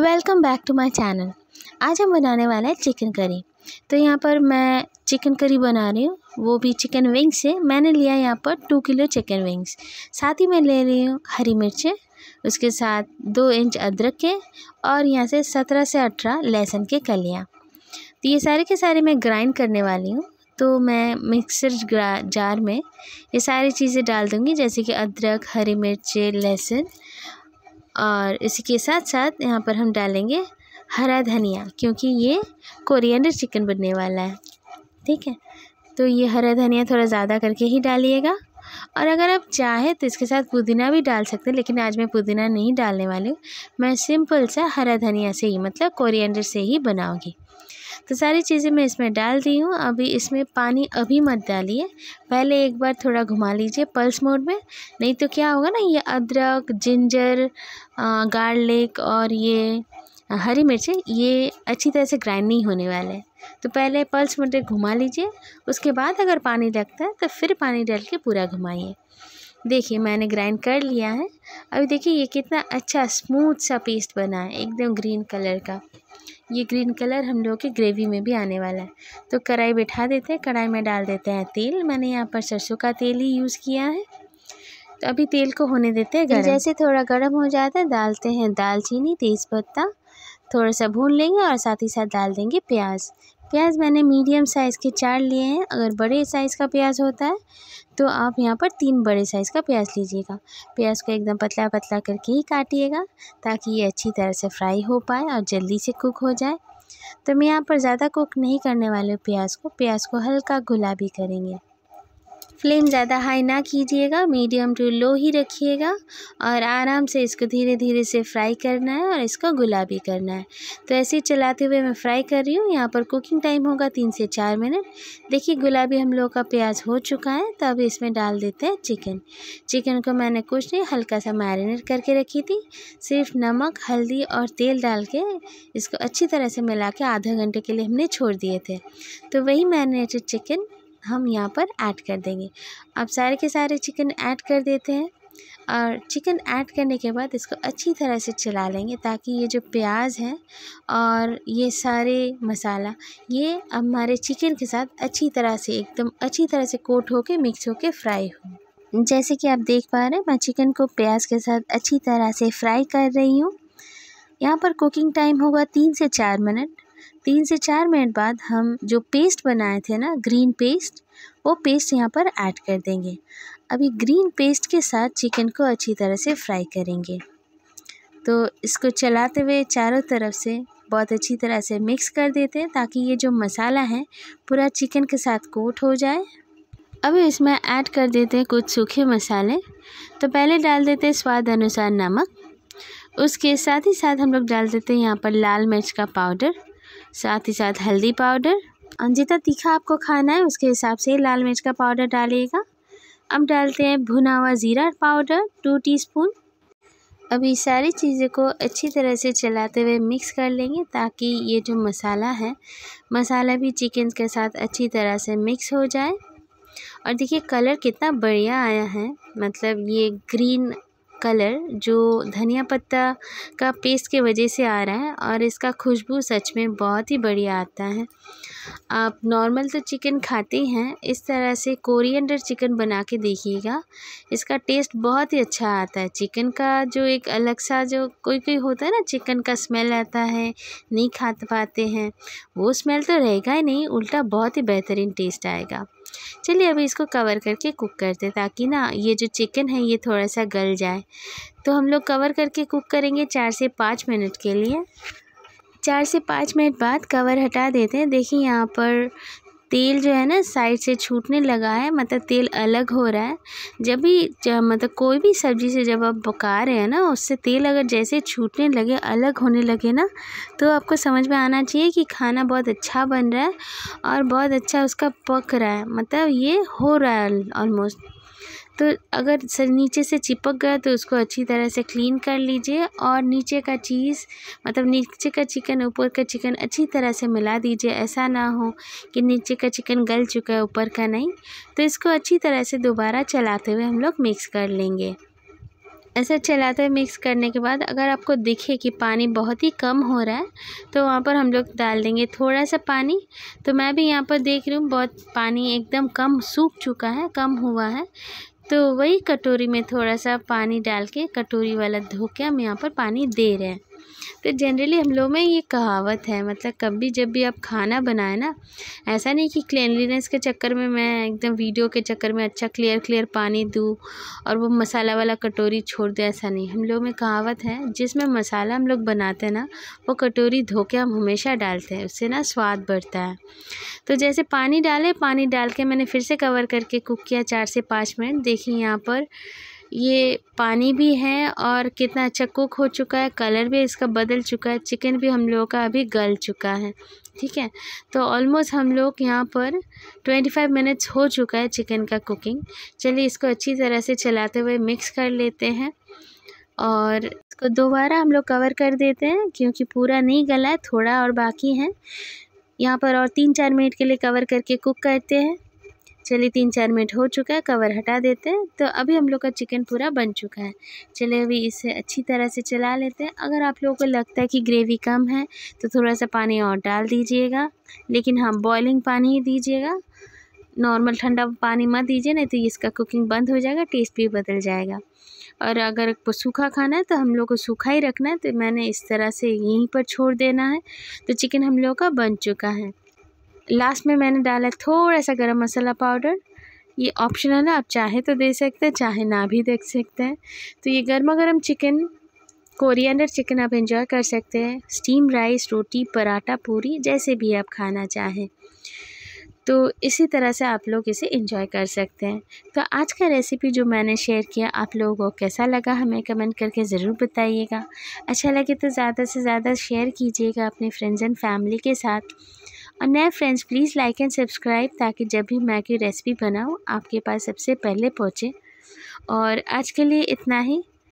welcome back to my channel आज हम बनाने वाले हैं चिकन करी तो यहाँ पर मैं चिकन करी बना रही हूँ वो भी चिकन विंग्स है मैंने लिया यहाँ पर टू किलो चिकन विंग्स साथ ही मैं ले रही हूँ हरी मिर्च उसके साथ दो इंच अदरक के और यहाँ से सत्रह से अठारह लहसुन के कलियाँ तो ये सारे के सारे मैं ग्राइंड करने वाली हूँ तो मैं मिक्सर जार में ये सारी चीज़ें डाल दूँगी जैसे कि अदरक हरी मिर्च लहसुन और इसी के साथ साथ यहाँ पर हम डालेंगे हरा धनिया क्योंकि ये कोरिएंडर चिकन बनने वाला है ठीक है तो ये हरा धनिया थोड़ा ज़्यादा करके ही डालिएगा और अगर आप चाहें तो इसके साथ पुदीना भी डाल सकते हैं लेकिन आज मैं पुदीना नहीं डालने वाली हूँ मैं सिंपल सा हरा धनिया से ही मतलब कोरिएंडर से ही बनाऊँगी तो सारी चीज़ें मैं इसमें डाल दी हूँ अभी इसमें पानी अभी मत डालिए पहले एक बार थोड़ा घुमा लीजिए पल्स मोड में नहीं तो क्या होगा ना ये अदरक जिंजर गार्लिक और ये हरी मिर्चें ये अच्छी तरह से ग्राइंड नहीं होने वाले हैं तो पहले पल्स मोड में घुमा लीजिए उसके बाद अगर पानी लगता है तो फिर पानी डाल के पूरा घुमाइए देखिए मैंने ग्राइंड कर लिया है अभी देखिए ये कितना अच्छा स्मूथ सा पेस्ट बना है एकदम ग्रीन कलर का ये ग्रीन कलर हम लोगों के ग्रेवी में भी आने वाला है तो कढ़ाई बैठा देते हैं कढ़ाई में डाल देते हैं तेल मैंने यहाँ पर सरसों का तेल ही यूज़ किया है तो अभी तेल को होने देते हैं तो जैसे थोड़ा गर्म हो जाता है डालते हैं दालचीनी तेज़पत्ता थोड़ा सा भून लेंगे और साथ ही साथ डाल देंगे प्याज प्याज मैंने मीडियम साइज़ के चार लिए हैं अगर बड़े साइज़ का प्याज होता है तो आप यहाँ पर तीन बड़े साइज़ का प्याज लीजिएगा प्याज को एकदम पतला पतला करके ही काटिएगा ताकि ये अच्छी तरह से फ्राई हो पाए और जल्दी से कुक हो जाए तो मैं यहाँ पर ज़्यादा कुक नहीं करने वाले प्याज को प्याज को हल्का गुलाबी करेंगे फ्लेम ज़्यादा हाई ना कीजिएगा मीडियम टू लो ही रखिएगा और आराम से इसको धीरे धीरे से फ्राई करना है और इसको गुलाबी करना है तो ऐसे ही चलाते हुए मैं फ्राई कर रही हूँ यहाँ पर कुकिंग टाइम होगा तीन से चार मिनट देखिए गुलाबी हम लोग का प्याज हो चुका है तो अब इसमें डाल देते हैं चिकन चिकन को मैंने कुछ नहीं हल्का सा मैरिनेट करके रखी थी सिर्फ नमक हल्दी और तेल डाल के इसको अच्छी तरह से मिला के आधा घंटे के लिए हमने छोड़ दिए थे तो वही मैरिनेटेड चिकन हम यहाँ पर ऐड कर देंगे अब सारे के सारे चिकन ऐड कर देते हैं और चिकन ऐड करने के बाद इसको अच्छी तरह से चला लेंगे ताकि ये जो प्याज है और ये सारे मसाला ये हमारे चिकन के साथ अच्छी तरह से एकदम अच्छी तरह से कोट होके मिक्स होके फ्राई हो जैसे कि आप देख पा रहे हैं मैं चिकन को प्याज के साथ अच्छी तरह से फ्राई कर रही हूँ यहाँ पर कुकिंग टाइम होगा तीन से चार मिनट तीन से चार मिनट बाद हम जो पेस्ट बनाए थे ना ग्रीन पेस्ट वो पेस्ट यहाँ पर ऐड कर देंगे अभी ग्रीन पेस्ट के साथ चिकन को अच्छी तरह से फ्राई करेंगे तो इसको चलाते हुए चारों तरफ से बहुत अच्छी तरह से मिक्स कर देते हैं ताकि ये जो मसाला है पूरा चिकन के साथ कोट हो जाए अब इसमें ऐड कर देते हैं कुछ सूखे मसाले तो पहले डाल देते हैं स्वाद अनुसार नमक उसके साथ ही साथ हम लोग डाल देते हैं यहाँ पर लाल मिर्च का पाउडर साथ ही साथ हल्दी पाउडर और जितना तीखा आपको खाना है उसके हिसाब से लाल मिर्च का पाउडर डालिएगा अब डालते हैं भुना हुआ ज़ीरा पाउडर टू टीस्पून अब ये सारी चीज़ों को अच्छी तरह से चलाते हुए मिक्स कर लेंगे ताकि ये जो मसाला है मसाला भी चिकन के साथ अच्छी तरह से मिक्स हो जाए और देखिए कलर कितना बढ़िया आया है मतलब ये ग्रीन कलर जो धनिया पत्ता का पेस्ट के वजह से आ रहा है और इसका खुशबू सच में बहुत ही बढ़िया आता है आप नॉर्मल से चिकन खाते हैं इस तरह से कोरिएंडर चिकन बना के देखिएगा इसका टेस्ट बहुत ही अच्छा आता है चिकन का जो एक अलग सा जो कोई कोई होता है ना चिकन का स्मेल आता है नहीं खा पाते हैं वो स्मेल तो रहेगा ही नहीं उल्टा बहुत ही बेहतरीन टेस्ट आएगा चलिए अभी इसको कवर करके कुक करते हैं ताकि ना ये जो चिकन है ये थोड़ा सा गल जाए तो हम लोग कवर करके कुक करेंगे चार से पाँच मिनट के लिए चार से पाँच मिनट बाद कवर हटा देते हैं देखिए यहाँ पर तेल जो है ना साइड से छूटने लगा है मतलब तेल अलग हो रहा है जब भी जब मतलब कोई भी सब्ज़ी से जब आप पका रहे हैं ना उससे तेल अगर जैसे छूटने लगे अलग होने लगे ना तो आपको समझ में आना चाहिए कि खाना बहुत अच्छा बन रहा है और बहुत अच्छा उसका पक रहा है मतलब ये हो रहा है ऑलमोस्ट तो अगर नीचे से चिपक गया तो उसको अच्छी तरह से क्लीन कर लीजिए और नीचे का चीज़ मतलब नीचे का चिकन ऊपर का चिकन अच्छी तरह से मिला दीजिए ऐसा ना हो कि नीचे का चिकन गल चुका है ऊपर का नहीं तो इसको अच्छी तरह से दोबारा चलाते हुए हम लोग मिक्स कर लेंगे ऐसा चलाते हुए मिक्स करने के बाद अगर आपको दिखे कि पानी बहुत ही कम हो रहा है तो वहाँ पर हम लोग डाल देंगे थोड़ा सा पानी तो मैं भी यहाँ पर देख रही हूँ बहुत पानी एकदम कम सूख चुका है कम हुआ है तो वही कटोरी में थोड़ा सा पानी डाल के कटोरी वाला धो के हम यहाँ पर पानी दे रहे हैं तो जनरली हम लोग में ये कहावत है मतलब कभी जब भी आप खाना बनाए ना ऐसा नहीं कि क्लिनलीनेस के चक्कर में मैं एकदम वीडियो के चक्कर में अच्छा क्लियर क्लियर पानी दूँ और वो मसाला वाला कटोरी छोड़ दे ऐसा नहीं हम लोग में कहावत है जिसमें मसाला हम लोग बनाते हैं ना वो कटोरी धो के हम हमेशा डालते हैं उससे ना स्वाद बढ़ता है तो जैसे पानी डाले पानी डाल के मैंने फिर से कवर करके कुक किया चार से पाँच मिनट देखिए यहाँ पर ये पानी भी है और कितना अच्छा कुक हो चुका है कलर भी इसका बदल चुका है चिकन भी हम लोगों का अभी गल चुका है ठीक है तो ऑलमोस्ट हम लोग यहाँ पर 25 मिनट्स हो चुका है चिकन का कुकिंग चलिए इसको अच्छी तरह से चलाते हुए मिक्स कर लेते हैं और इसको दोबारा हम लोग कवर कर देते हैं क्योंकि पूरा नहीं गला है थोड़ा और बाकी है यहाँ पर और तीन चार मिनट के लिए कवर करके कुक करते हैं चलिए तीन चार मिनट हो चुका है कवर हटा देते हैं तो अभी हम लोग का चिकन पूरा बन चुका है चलिए अभी इसे अच्छी तरह से चला लेते हैं अगर आप लोगों को लगता है कि ग्रेवी कम है तो थोड़ा सा पानी और डाल दीजिएगा लेकिन हाँ बॉइलिंग पानी ही दीजिएगा नॉर्मल ठंडा पानी मत दीजिए नहीं तो इसका कुकिंग बंद हो जाएगा टेस्ट भी बदल जाएगा और अगर सूखा खाना है तो हम लोग को सूखा ही रखना है तो मैंने इस तरह से यहीं पर छोड़ देना है तो चिकन हम लोग का बन चुका है लास्ट में मैंने डाला थोड़ा सा गरम मसाला पाउडर ये ऑप्शनल है आप चाहे तो दे सकते हैं चाहे ना भी दे सकते हैं तो ये गर्मा गर्म चिकन कोरिएंडर चिकन आप इन्जॉय कर सकते हैं स्टीम राइस रोटी पराठा पूरी जैसे भी आप खाना चाहें तो इसी तरह से आप लोग इसे इन्जॉय कर सकते हैं तो आज का रेसिपी जो मैंने शेयर किया आप लोगों को कैसा लगा हमें कमेंट करके ज़रूर बताइएगा अच्छा लगे तो ज़्यादा से ज़्यादा शेयर कीजिएगा अपने फ्रेंड्स एंड फैमिली के साथ और नए friends please like and subscribe ताकि जब भी मैं की रेसिपी बनाऊँ आपके पास सबसे पहले पहुँचे और आज के लिए इतना ही